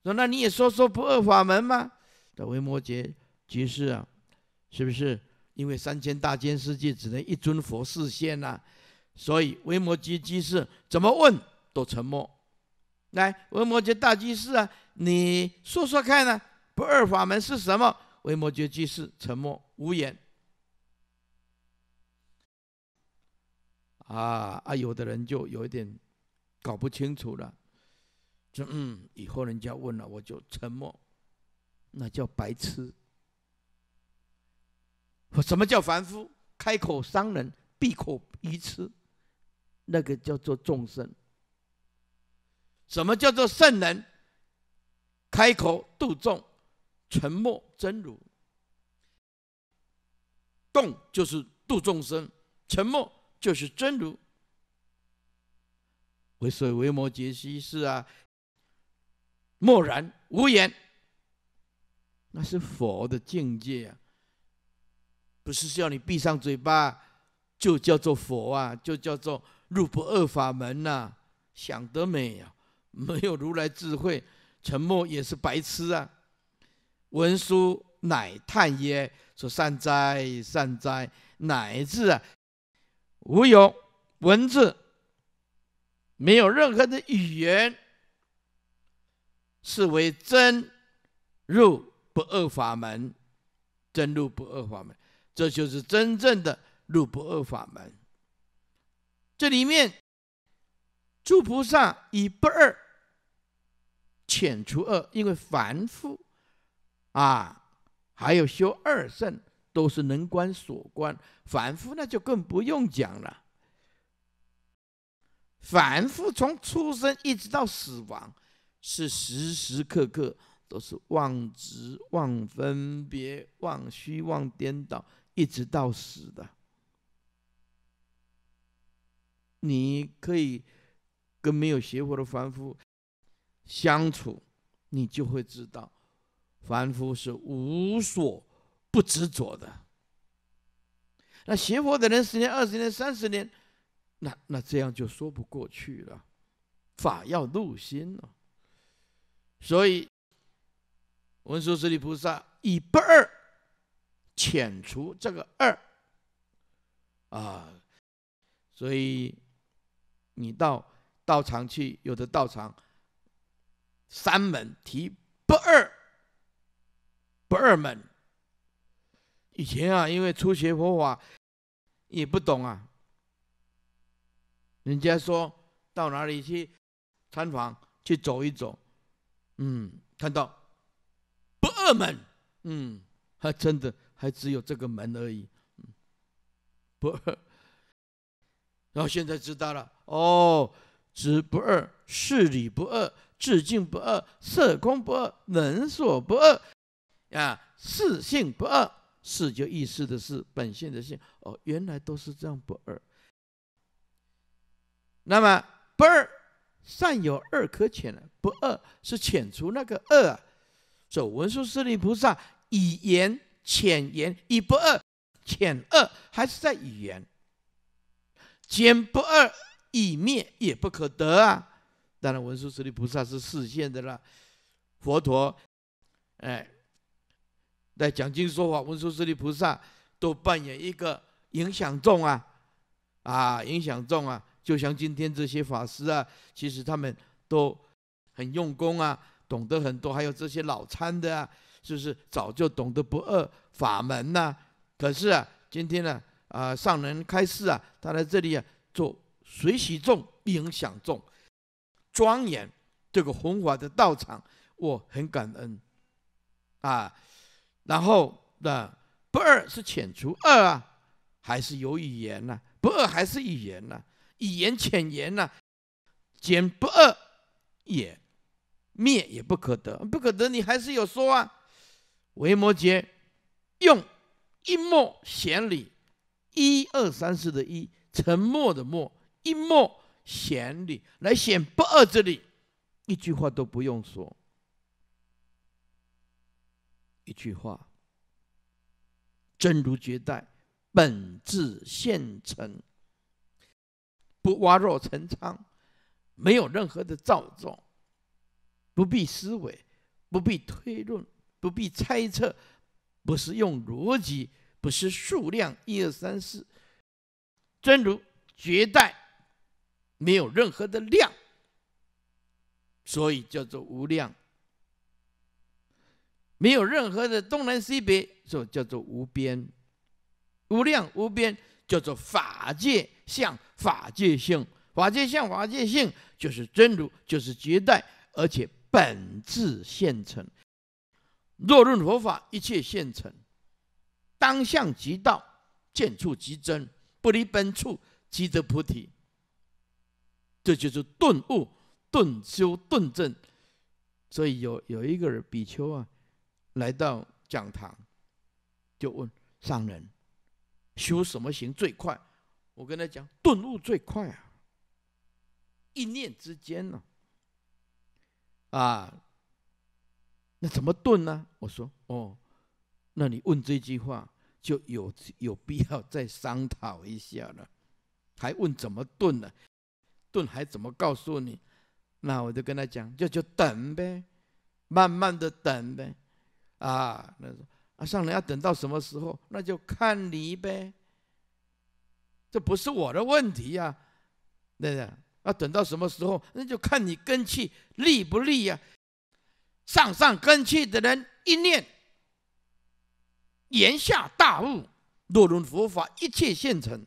说那你也说说不二法门吗？”这维摩诘。居士啊，是不是因为三千大千世界只能一尊佛示现呐？所以维摩诘居士怎么问都沉默。来，维摩诘大居士啊，你说说看呢？不二法门是什么？维摩诘居士沉默无言。啊啊，有的人就有一点搞不清楚了，就嗯，以后人家问了我就沉默，那叫白痴。什么叫凡夫？开口伤人，闭口愚痴，那个叫做众生。什么叫做圣人？开口度众，沉默真如。动就是度众生，沉默就是真如。为所为摩诘西施啊，默然无言，那是佛的境界啊。不是叫你闭上嘴巴，就叫做佛啊，就叫做入不二法门呐？想得美啊！没有如来智慧，沉默也是白痴啊！文殊乃叹曰：“说善哉，善哉！”乃至啊，无有文字，没有任何的语言，是为真入不二法门，真入不二法门。这就是真正的入不二法门。这里面诸菩萨以不二遣除二，因为凡夫啊，还有修二圣都是能观所观，凡夫那就更不用讲了。凡夫从出生一直到死亡，是时时刻刻都是妄执、妄分别、妄虚妄颠倒。一直到死的，你可以跟没有邪佛的凡夫相处，你就会知道，凡夫是无所不执着的。那邪佛的人十年、二十年、三十年，那那这样就说不过去了。法要入心了，所以文殊师利菩萨以不二。遣除这个二，啊，所以你到道场去，有的道场三门提不二，不二门。以前啊，因为初学佛法也不懂啊，人家说到哪里去参访去走一走，嗯，看到不二门，嗯，还真的。还只有这个门而已，不二。
然后现在知道了，
哦，知不二是理不二，至净不二，色空不二，能所不二，啊，四性不二，四就意思的是本性的性。哦，原来都是这样不二。那么不二，善有二可遣了。不二是遣除那个二。以文殊师利菩萨以言。浅言以不二，浅二还是在语言。简不二以灭也不可得啊！当然文殊师利菩萨是视现的啦。佛陀，哎，在讲经说法，文殊师利菩萨都扮演一个影响众啊，啊影响众啊！就像今天这些法师啊，其实他们都很用功啊，懂得很多，还有这些老参的啊。就是早就懂得不二法门呐，可是啊，今天呢，啊，上人开示啊，他来这里啊，做随喜众、影响众，庄严这个宏法的道场，我很感恩，啊，然后的不二是遣除二啊，还是有语言呐，不二还是语言呐，语言遣言呐，简不二也灭也不可得，不可得你还是有说啊。维摩诘用一默显理，一二三四的一沉默的默，一默显理来显不二之理，一句话都不用说，一句话，真如绝代，本质现成，不挖肉成仓，没有任何的造作，不必思维，不必推论。不必猜测，不是用逻辑，不是数量，一二三四。真如绝代，没有任何的量，所以叫做无量。没有任何的东南西北，所叫做无边。无量无边叫做法界相、法界性。法界相、法界性就是真如，就是绝代，而且本质现成。若论佛法，一切现成，当向即道，见处即真，不离本处，即得菩提。这就是顿悟、顿修、顿证。所以有有一个人比丘啊，来到讲堂，就问上人：修什么行最快？我跟他讲，顿悟最快啊，一念之间呢，啊。那怎么顿呢？我说哦，那你问这句话就有有必要再商讨一下了，还问怎么顿呢？顿还怎么告诉你？那我就跟他讲，就就等呗，慢慢的等呗。啊，那啊，上人要等到什么时候？那就看你呗，这不是我的问题呀。对不要等到什么时候？那就看你根气利不利呀。上上根器的人一念，言下大悟，若论佛法一切现成，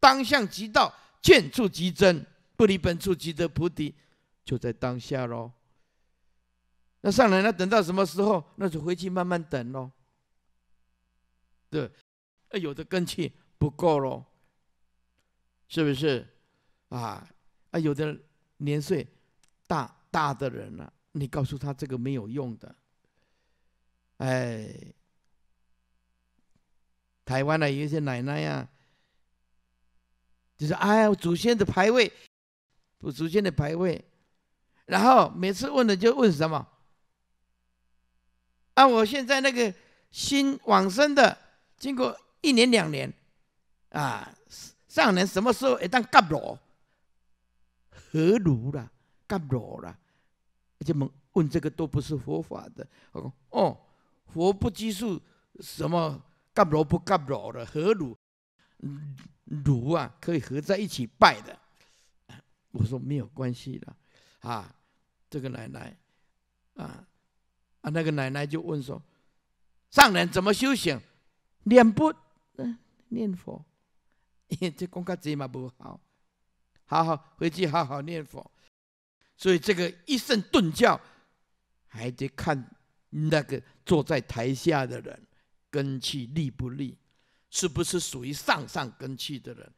当下即道，见处即真，不离本处即得菩提，就在当下喽。那上来那等到什么时候？那就回去慢慢等喽。对，啊，有的根器不够喽，是不是？啊啊，有的年岁大大的人了。你告诉他这个没有用的，哎，台湾的有些奶奶呀，就是哎，祖先的牌位，我祖先的牌位，然后每次问的就问什么？啊，我现在那个新往生的，经过一年两年，啊，上年什么时候？一旦干罗，何如了，干罗了。这么问这个都不是佛法的。我说哦，佛不拘束什么干罗不干罗的，何如如啊，可以合在一起拜的。我说没有关系的啊，这个奶奶啊啊，那个奶奶就问说，上人怎么修行？念不念佛？这功课怎嘛不好？好好回去好好念佛。所以这个一圣顿教，还得看那个坐在台下的人根气利不利，是不是属于上上根气的人。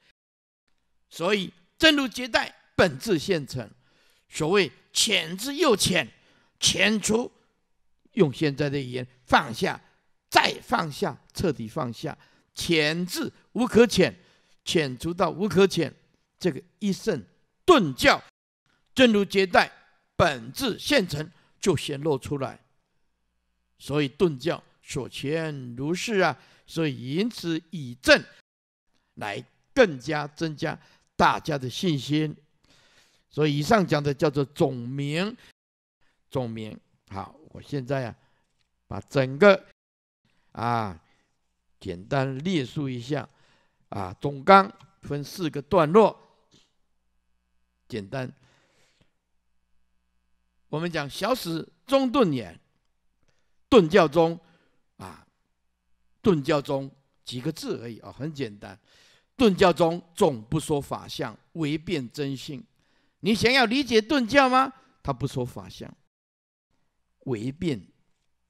所以正如接待本质现成，所谓浅之又浅，浅出，用现在的语言放下，再放下，彻底放下，浅至无可浅，浅出到无可浅，这个一圣顿教。正如接待本质现成就显露出来，所以顿教所前如是啊，所以因此以正来更加增加大家的信心。所以以上讲的叫做总名，总名。好，我现在呀，把整个啊简单列述一下啊，总纲分四个段落，简单。我们讲小史中顿眼，顿教中啊，顿教中几个字而已啊，很简单。顿教中总不说法相，唯辩真性。你想要理解顿教吗？他不说法相，唯辩，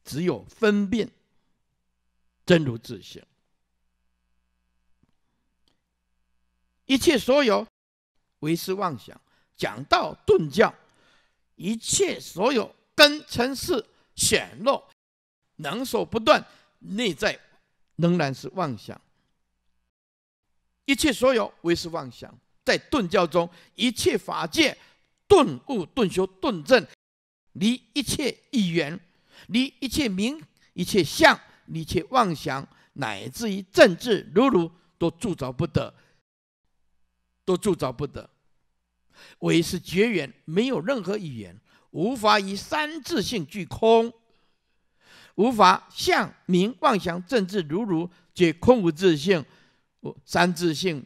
只有分辨真如自性。一切所有唯思妄想，讲到顿教。一切所有根尘世显露，能所不断，内在仍然是妄想。一切所有唯是妄想，在顿教中，一切法界顿悟顿修顿证，离一切一缘，离一切名，一切相，一切妄想，乃至于政治如如，都铸造不得，都铸造不得。为是绝缘，没有任何语言，无法以三字性具空，无法相明妄想政治如如皆空无自性，三字性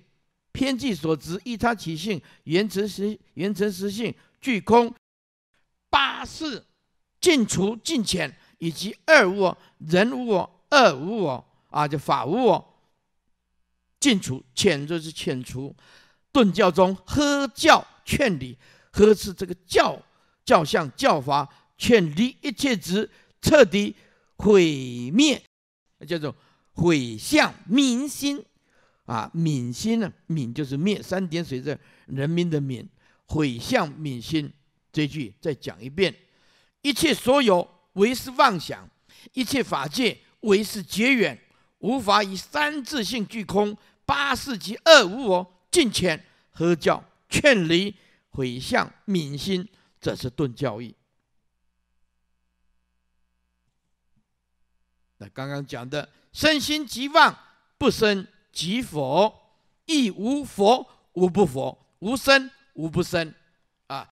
偏计所执一他其性原成实原成实性具空八是尽除尽遣以及二无我人无我二无我啊就法无我尽除遣就是遣除顿教中喝教。劝你呵斥这个教教相教法劝离一切之彻底毁灭，叫做毁相民心啊，民心呢民就是灭三点水在人民的民，毁相民心这句再讲一遍，一切所有唯是妄想，一切法界唯是结缘，无法以三字性具空八世及二无我尽前，诃教。劝离回向明心，这是顿教义。那刚刚讲的，身心即妄，不生即佛，亦无佛，无不佛，无生，无不生。啊，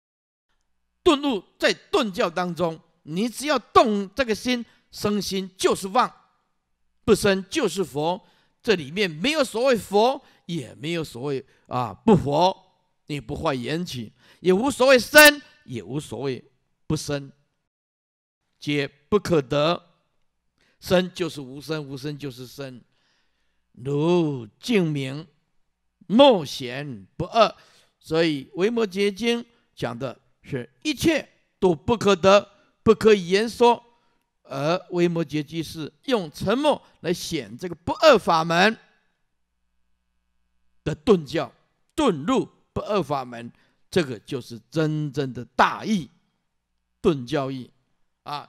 顿悟在顿教当中，你只要动这个心，身心就是妄，不生就是佛。这里面没有所谓佛，也没有所谓啊不佛。你不坏言起，也无所谓生，也无所谓不生，皆不可得。生就是无生，无生就是生。如净明，莫嫌不二。所以《维摩诘经》讲的是一切都不可得，不可以言说。而《维摩诘经》是用沉默来显这个不二法门的顿教、顿入。不二法门，这个就是真正的大义顿教义啊。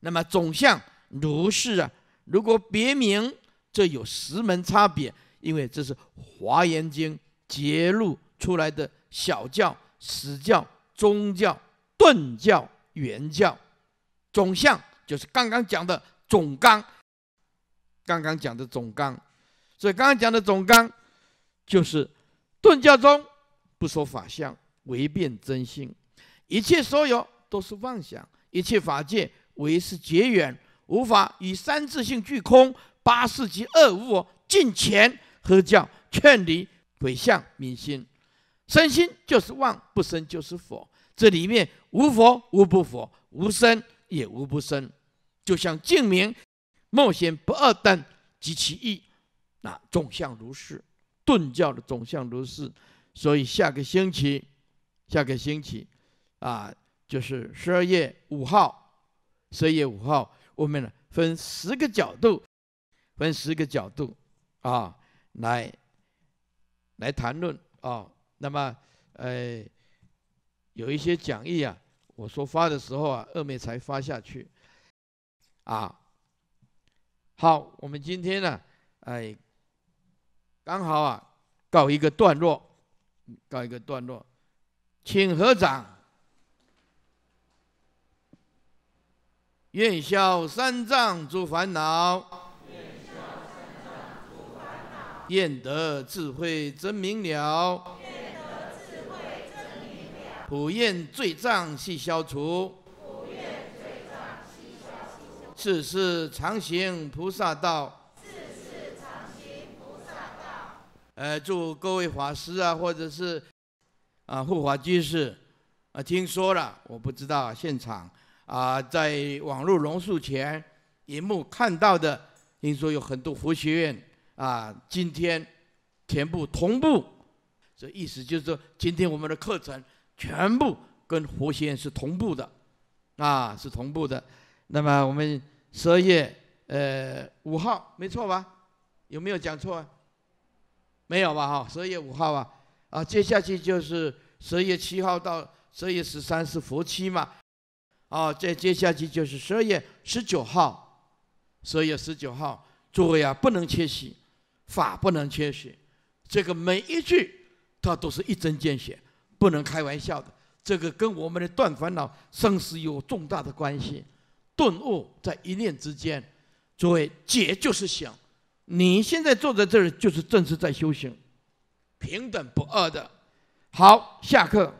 那么总相如是啊，如果别名，这有十门差别，因为这是《华严经》揭露出来的小教、实教、宗教、顿教、圆教。总相就是刚刚讲的总纲，刚刚讲的总纲。所以刚刚讲的总纲就是顿教中。不说法相，唯辨真性；一切所有都是妄想，一切法界唯是结缘，无法与三自性俱空，八世及恶物尽前合教劝离鬼相民心，身心就是妄，不生就是佛。这里面无佛无不佛，无生也无不生。就像净明冒险不二等及其义，那总相如是，顿教的总相如是。所以下个星期，下个星期，啊，就是十二月五号，十二月五号，我们呢分十个角度，分十个角度，啊，来，来谈论啊。那么，呃，有一些讲义啊，我说发的时候啊，二妹才发下去，啊。好，我们今天呢，哎，刚好啊，告一个段落。告一个段落，请合掌。愿消三藏诸烦恼，愿得智慧真明了，愿得智慧真明了，普愿罪障悉消除，普愿罪障悉消除，常行菩萨道。呃，祝各位法师啊，或者是啊护法居士啊，听说了，我不知道现场啊，在网络榕树前荧幕看到的，听说有很多佛学院啊，今天全部同步，这意思就是说，今天我们的课程全部跟佛学院是同步的啊，是同步的。那么我们十二月呃五号，没错吧？有没有讲错？啊？没有吧？哈，十月五号啊，啊，接下去就是十月七号到十月十三是佛期嘛，啊，再接下去就是十二月十九号，十二月十九号，诸位啊，不能缺席，法不能缺席，这个每一句他都是一针见血，不能开玩笑的，这个跟我们的断烦恼生死有重大的关系，顿悟在一念之间，诸位解就是想。你现在坐在这儿，就是正是在修行，平等不二的。好，下课。